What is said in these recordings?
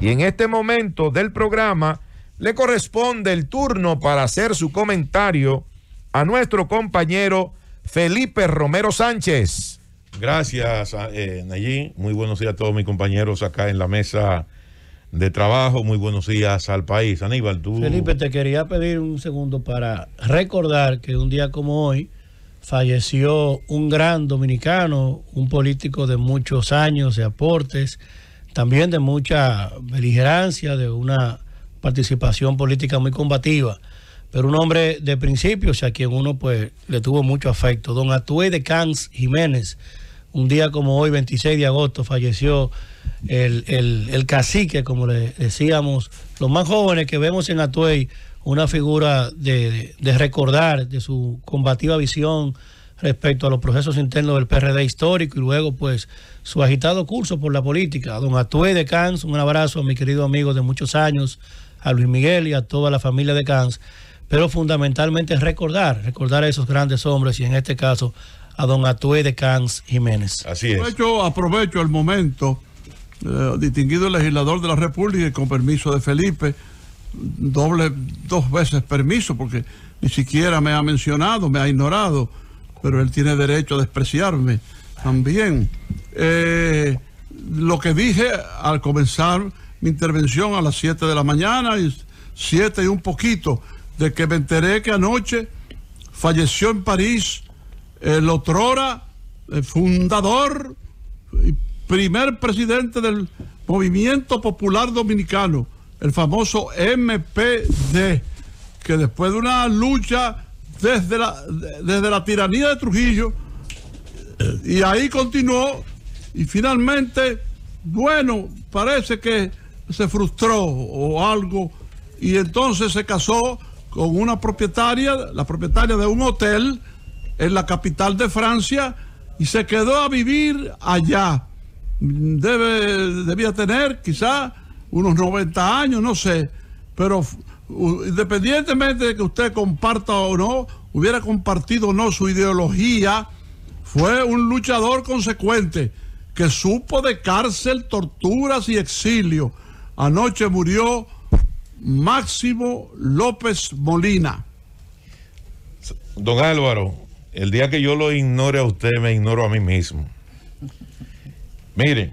Y en este momento del programa le corresponde el turno para hacer su comentario a nuestro compañero Felipe Romero Sánchez. Gracias, ah, eh, Muy buenos días a todos mis compañeros acá en la mesa de trabajo. Muy buenos días al país. Aníbal, Felipe, te quería pedir un segundo para recordar que un día como hoy falleció un gran dominicano, un político de muchos años de aportes también de mucha beligerancia, de una participación política muy combativa, pero un hombre de principios a quien uno pues le tuvo mucho afecto. Don Atué de Cans Jiménez, un día como hoy, 26 de agosto, falleció el, el, el cacique, como le decíamos, los más jóvenes que vemos en Atué, una figura de, de recordar, de su combativa visión, respecto a los procesos internos del PRD histórico y luego pues su agitado curso por la política. A don Atué de Cans, un abrazo a mi querido amigo de muchos años, a Luis Miguel y a toda la familia de Cans, pero fundamentalmente recordar, recordar a esos grandes hombres y en este caso a don Atué de Cans Jiménez. Así es. Aprovecho, aprovecho el momento, eh, distinguido legislador de la República y con permiso de Felipe, doble, dos veces permiso porque ni siquiera me ha mencionado, me ha ignorado pero él tiene derecho a despreciarme también. Eh, lo que dije al comenzar mi intervención a las 7 de la mañana, y 7 y un poquito, de que me enteré que anoche falleció en París el otrora el fundador y primer presidente del Movimiento Popular Dominicano, el famoso MPD, que después de una lucha desde la, desde la tiranía de Trujillo y ahí continuó y finalmente, bueno, parece que se frustró o algo y entonces se casó con una propietaria, la propietaria de un hotel en la capital de Francia y se quedó a vivir allá. Debe, debía tener quizá unos 90 años, no sé, pero independientemente de que usted comparta o no, hubiera compartido o no su ideología, fue un luchador consecuente que supo de cárcel, torturas y exilio. Anoche murió Máximo López Molina. Don Álvaro, el día que yo lo ignore a usted, me ignoro a mí mismo. Mire,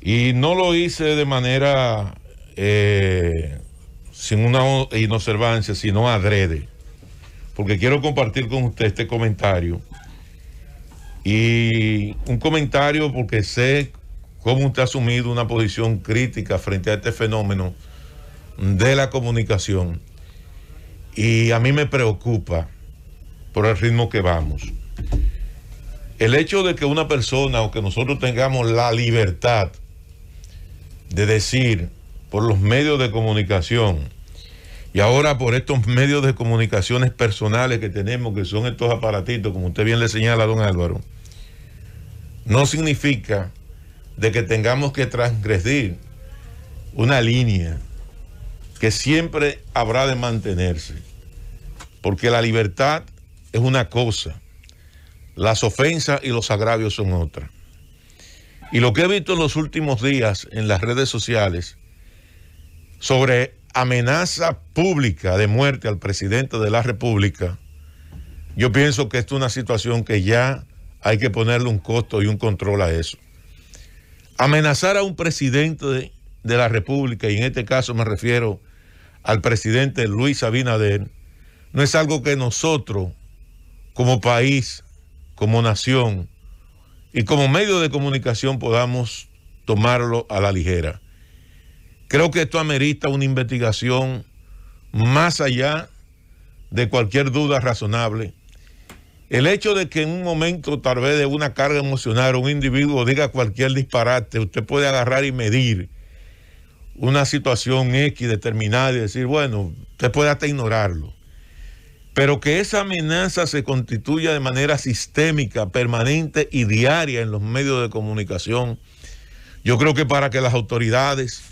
y no lo hice de manera eh, sin una inobservancia, sino adrede. Porque quiero compartir con usted este comentario. Y un comentario porque sé cómo usted ha asumido una posición crítica frente a este fenómeno de la comunicación. Y a mí me preocupa por el ritmo que vamos. El hecho de que una persona o que nosotros tengamos la libertad de decir por los medios de comunicación y ahora por estos medios de comunicaciones personales que tenemos, que son estos aparatitos, como usted bien le señala, don Álvaro, no significa de que tengamos que transgredir una línea que siempre habrá de mantenerse, porque la libertad es una cosa, las ofensas y los agravios son otra. Y lo que he visto en los últimos días en las redes sociales sobre amenaza pública de muerte al presidente de la República, yo pienso que esto es una situación que ya hay que ponerle un costo y un control a eso. Amenazar a un presidente de, de la República, y en este caso me refiero al presidente Luis Abinader, no es algo que nosotros como país, como nación y como medio de comunicación podamos tomarlo a la ligera. Creo que esto amerita una investigación más allá de cualquier duda razonable. El hecho de que en un momento tal vez de una carga emocional un individuo diga cualquier disparate, usted puede agarrar y medir una situación X determinada y decir, bueno, usted puede hasta ignorarlo. Pero que esa amenaza se constituya de manera sistémica, permanente y diaria en los medios de comunicación, yo creo que para que las autoridades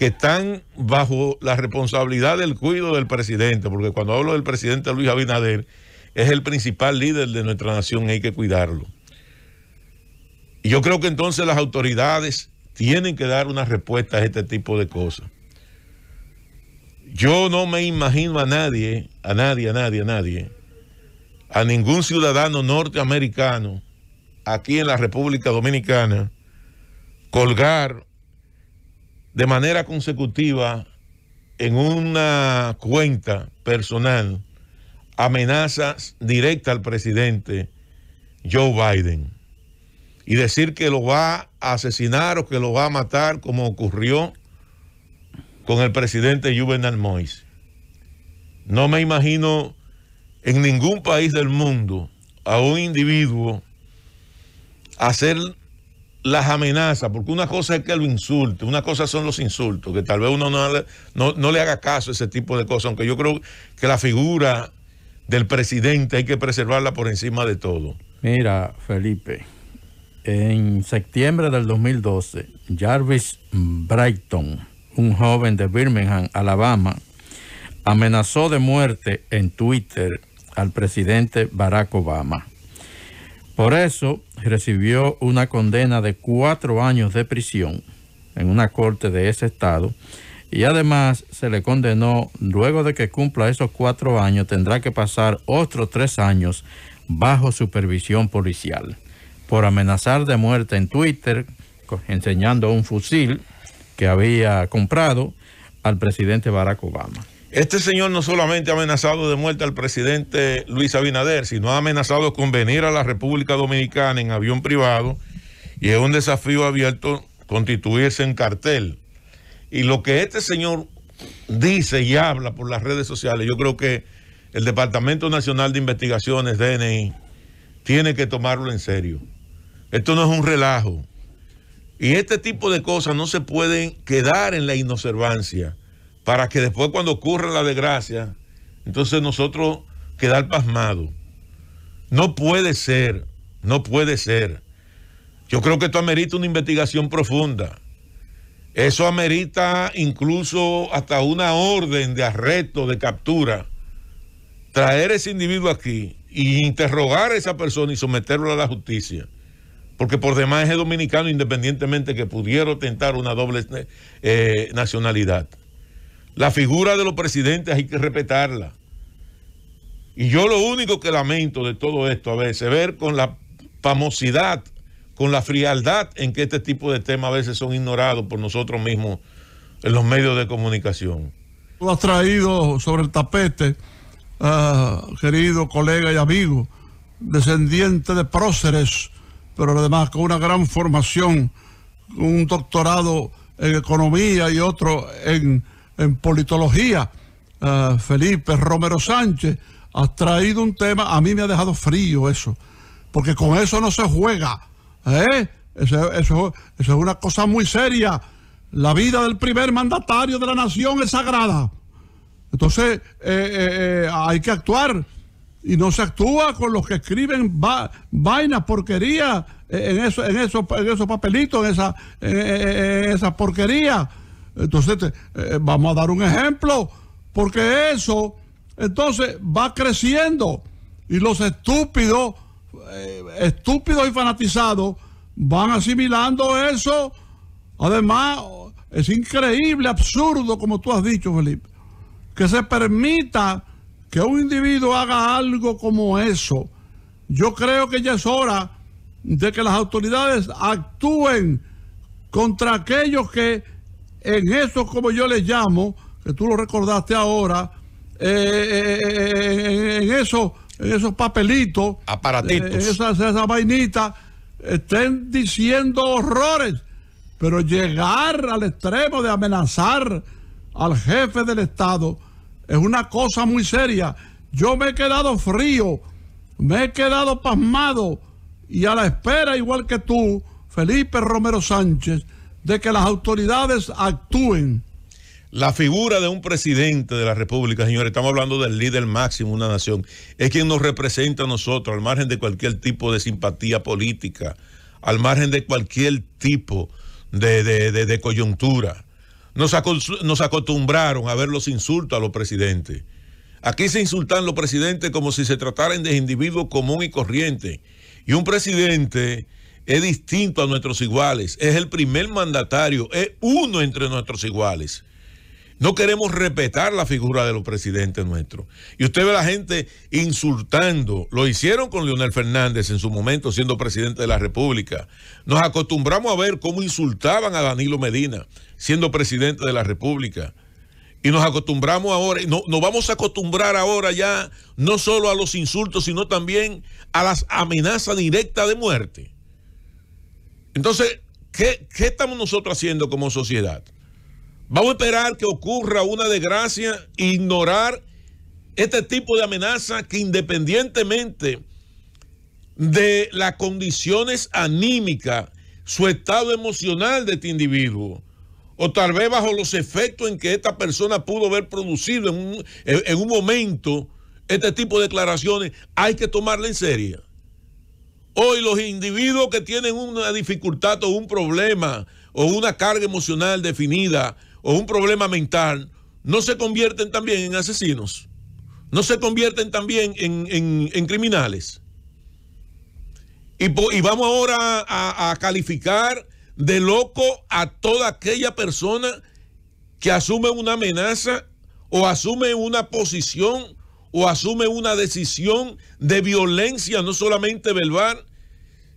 que están bajo la responsabilidad del cuidado del presidente, porque cuando hablo del presidente Luis Abinader, es el principal líder de nuestra nación y hay que cuidarlo. Y yo creo que entonces las autoridades tienen que dar una respuesta a este tipo de cosas. Yo no me imagino a nadie, a nadie, a nadie, a nadie, a ningún ciudadano norteamericano aquí en la República Dominicana colgar de manera consecutiva en una cuenta personal amenazas directas al presidente Joe Biden y decir que lo va a asesinar o que lo va a matar como ocurrió con el presidente Juvenal Mois. No me imagino en ningún país del mundo a un individuo hacer las amenazas, porque una cosa es que lo insulte, una cosa son los insultos, que tal vez uno no no, no le haga caso a ese tipo de cosas, aunque yo creo que la figura del presidente hay que preservarla por encima de todo. Mira, Felipe, en septiembre del 2012, Jarvis Brighton, un joven de Birmingham, Alabama, amenazó de muerte en Twitter al presidente Barack Obama. Por eso recibió una condena de cuatro años de prisión en una corte de ese estado y además se le condenó, luego de que cumpla esos cuatro años, tendrá que pasar otros tres años bajo supervisión policial por amenazar de muerte en Twitter enseñando un fusil que había comprado al presidente Barack Obama. Este señor no solamente ha amenazado de muerte al presidente Luis Abinader, sino ha amenazado con venir a la República Dominicana en avión privado y es un desafío abierto constituirse en cartel. Y lo que este señor dice y habla por las redes sociales, yo creo que el Departamento Nacional de Investigaciones, DNI, tiene que tomarlo en serio. Esto no es un relajo. Y este tipo de cosas no se pueden quedar en la inobservancia para que después cuando ocurra la desgracia, entonces nosotros quedar pasmados. No puede ser, no puede ser. Yo creo que esto amerita una investigación profunda. Eso amerita incluso hasta una orden de arresto, de captura. Traer ese individuo aquí e interrogar a esa persona y someterlo a la justicia. Porque por demás es dominicano independientemente que pudiera tentar una doble eh, nacionalidad. La figura de los presidentes hay que respetarla. Y yo lo único que lamento de todo esto a veces, ver con la famosidad, con la frialdad en que este tipo de temas a veces son ignorados por nosotros mismos en los medios de comunicación. lo has traído sobre el tapete, querido colega y amigo, descendiente de próceres, pero además con una gran formación, un doctorado en economía y otro en en politología, eh, Felipe Romero Sánchez, ...ha traído un tema, a mí me ha dejado frío eso, porque con eso no se juega, ¿eh? eso, es una cosa muy seria. La vida del primer mandatario de la nación es sagrada. Entonces eh, eh, hay que actuar y no se actúa con los que escriben vaina vainas, en, eso, en, esos papelitos, en esa, en esa porquería. Entonces, eh, vamos a dar un ejemplo, porque eso, entonces, va creciendo y los estúpidos, eh, estúpidos y fanatizados, van asimilando eso. Además, es increíble, absurdo, como tú has dicho, Felipe, que se permita que un individuo haga algo como eso. Yo creo que ya es hora de que las autoridades actúen contra aquellos que en eso como yo le llamo, que tú lo recordaste ahora, eh, eh, eh, en, eso, esos papelitos, aparatitos, esas vainitas, estén diciendo horrores, pero llegar al extremo de amenazar al jefe del Estado es una cosa muy seria. Yo me he quedado frío, me he quedado pasmado y a la espera, igual que tú, Felipe Romero Sánchez, de que las autoridades actúen. La figura de un presidente de la República, señores, estamos hablando del líder máximo de una nación, es quien nos representa a nosotros, al margen de cualquier tipo de simpatía política, al margen de cualquier tipo de, coyuntura. Nos, acostumbraron a ver los insultos a los presidentes. Aquí se insultan los presidentes como si se trataran de individuos común y corriente. Y un presidente es distinto a nuestros iguales, es el primer mandatario, es uno entre nuestros iguales. No queremos respetar la figura de los presidentes nuestros. Y usted ve a la gente insultando. Lo hicieron con Leonel Fernández en su momento siendo presidente de la República. Nos acostumbramos a ver cómo insultaban a Danilo Medina siendo presidente de la República. Y nos acostumbramos ahora, no, nos vamos a acostumbrar ahora ya no solo a los insultos, sino también a las amenazas directas de muerte. Entonces, ¿qué, estamos nosotros haciendo como sociedad? Vamos a esperar que ocurra una desgracia, ignorar este tipo de amenaza que independientemente de las condiciones anímicas, su estado emocional de este individuo, o tal vez bajo los efectos en que esta persona pudo haber producido en en un momento este tipo de declaraciones, hay que tomarla en serio. Hoy los individuos que tienen una dificultad o un problema o una carga emocional definida o un problema mental, no se convierten también en asesinos, no se convierten también en, criminales. Y, vamos ahora a, a calificar de loco a toda aquella persona que asume una amenaza o asume una posición o asume una decisión de violencia, no solamente verbal,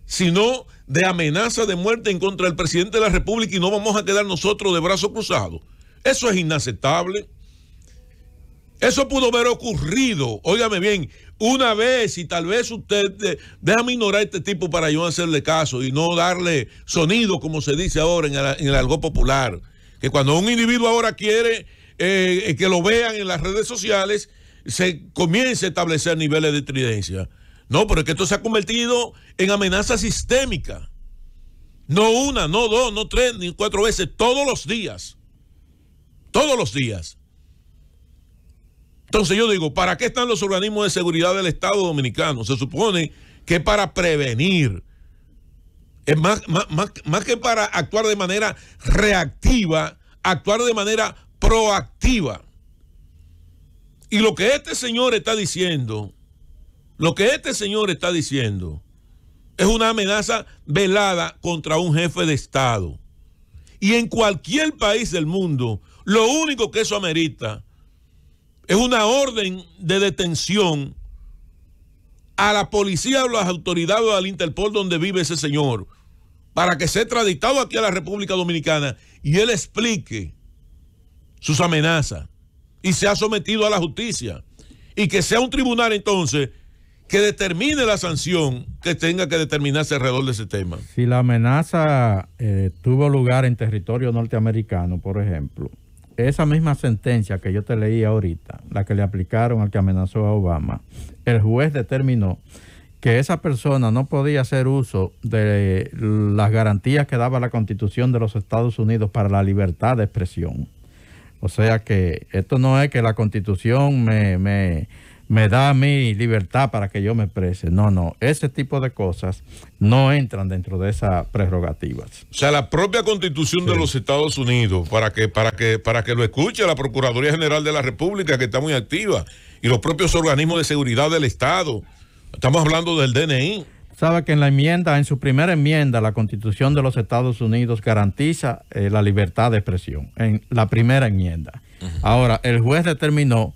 sino de amenaza de muerte en contra del presidente de la República y no vamos a quedar nosotros de brazos cruzados. Eso es inaceptable. Eso pudo haber ocurrido, óigame bien, una vez y tal vez usted, eh, déjame ignorar este tipo para yo hacerle caso y no darle sonido, como se dice ahora en el, algo popular, que cuando un individuo ahora quiere eh, eh, que lo vean en las redes sociales, se comienza a establecer niveles de tridencia. No, porque esto se ha convertido en amenaza sistémica. No una, no dos, no tres, ni cuatro veces, todos los días. Todos los días. Entonces yo digo, ¿para qué están los organismos de seguridad del Estado dominicano? Se supone que para prevenir, es más que para actuar de manera reactiva, actuar de manera proactiva. Y lo que este señor está diciendo, lo que este señor está diciendo, es una amenaza velada contra un jefe de Estado. Y en cualquier país del mundo, lo único que eso amerita es una orden de detención a la policía o a las autoridades o al Interpol donde vive ese señor, para que sea traditado aquí a la República Dominicana y él explique sus amenazas y se ha sometido a la justicia. Y que sea un tribunal entonces que determine la sanción que tenga que determinarse alrededor de ese tema. Si la amenaza eh, tuvo lugar en territorio norteamericano, por ejemplo, esa misma sentencia que yo te leí ahorita, la que le aplicaron al que amenazó a Obama, el juez determinó que esa persona no podía hacer uso de las garantías que daba la Constitución de los Estados Unidos para la libertad de expresión o sea que esto no es que la constitución me, me, me da mi libertad para que yo me exprese. No, no, ese tipo de cosas no entran dentro de esas prerrogativas. O sea, la propia constitución de los Estados Unidos, para que, para, que, para que lo escuche la Procuraduría General de la República, que está muy activa, y los propios organismos de seguridad del Estado. Estamos hablando del DNI. Sabe que en la enmienda, en su primera enmienda, la Constitución de los Estados Unidos garantiza eh, la libertad de expresión, en la primera enmienda. Ahora, el juez determinó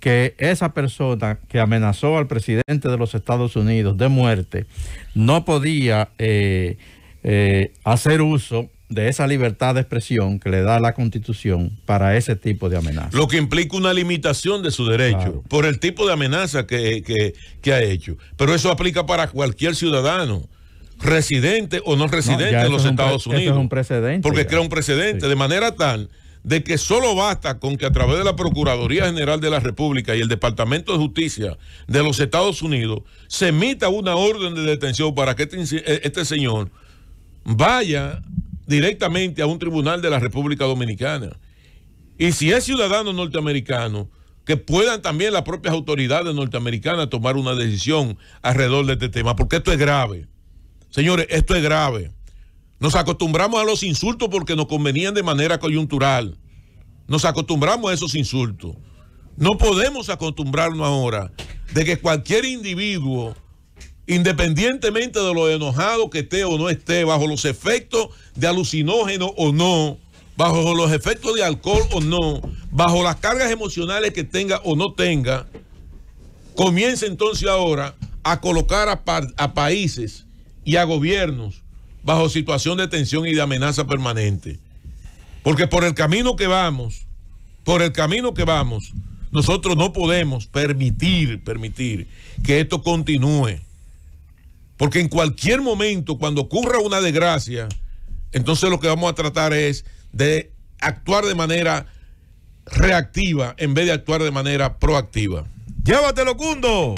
que esa persona que amenazó al presidente de los Estados Unidos de muerte no podía eh, eh, hacer uso de esa libertad de expresión que le da la Constitución para ese tipo de amenaza. Lo que implica una limitación de su derecho por el tipo de amenaza que, ha hecho. Pero eso aplica para cualquier ciudadano, residente o no residente en los Estados Unidos. es un precedente. Porque crea un precedente, de manera tal de que solo basta con que a través de la Procuraduría General de la República y el Departamento de Justicia de los Estados Unidos se emita una orden de detención para que este, eh, este señor vaya directamente a un tribunal de la República Dominicana. Y si es ciudadano norteamericano, que puedan también las propias autoridades norteamericanas tomar una decisión alrededor de este tema, porque esto es grave. Señores, esto es grave. Nos acostumbramos a los insultos porque nos convenían de manera coyuntural. Nos acostumbramos a esos insultos. No podemos acostumbrarnos ahora de que cualquier individuo independientemente de lo enojado que esté o no esté, bajo los efectos de alucinógeno o no, bajo los efectos de alcohol o no, bajo las cargas emocionales que tenga o no tenga, comienza entonces ahora a colocar a, a países y a gobiernos bajo situación de tensión y de amenaza permanente. Porque por el camino que vamos, por el camino que vamos, nosotros no podemos permitir, permitir que esto continúe. Porque en cualquier momento, cuando ocurra una desgracia, entonces lo que vamos a tratar es de actuar de manera reactiva en vez de actuar de manera proactiva. Llévatelo, Cundo.